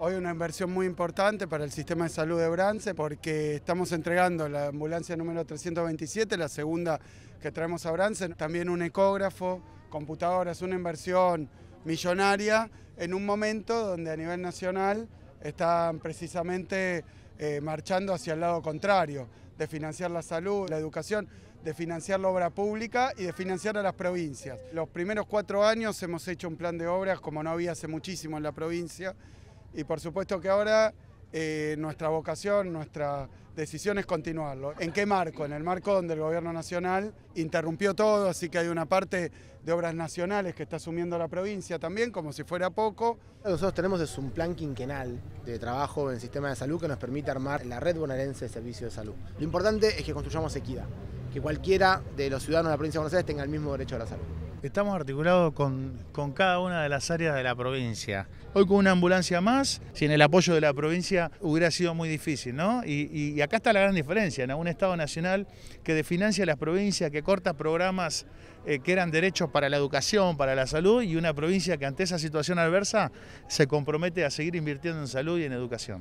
Hoy una inversión muy importante para el sistema de salud de Brance porque estamos entregando la ambulancia número 327, la segunda que traemos a Brance, también un ecógrafo, computadoras, una inversión millonaria en un momento donde a nivel nacional están precisamente eh, marchando hacia el lado contrario, de financiar la salud, la educación, de financiar la obra pública y de financiar a las provincias. Los primeros cuatro años hemos hecho un plan de obras como no había hace muchísimo en la provincia y por supuesto que ahora eh, nuestra vocación, nuestra decisión es continuarlo. ¿En qué marco? En el marco donde el Gobierno Nacional interrumpió todo, así que hay una parte de obras nacionales que está asumiendo la provincia también, como si fuera poco. nosotros tenemos es un plan quinquenal de trabajo en el sistema de salud que nos permite armar la red bonaerense de servicios de salud. Lo importante es que construyamos equidad, que cualquiera de los ciudadanos de la provincia de Buenos Aires tenga el mismo derecho a la salud. Estamos articulados con, cada una de las áreas de la provincia. Hoy con una ambulancia más, sin el apoyo de la provincia hubiera sido muy difícil, ¿no? Y, acá está la gran diferencia, en un Estado nacional que desfinancia las provincias, que corta programas eh, que eran derechos para la educación, para la salud, y una provincia que ante esa situación adversa se compromete a seguir invirtiendo en salud y en educación.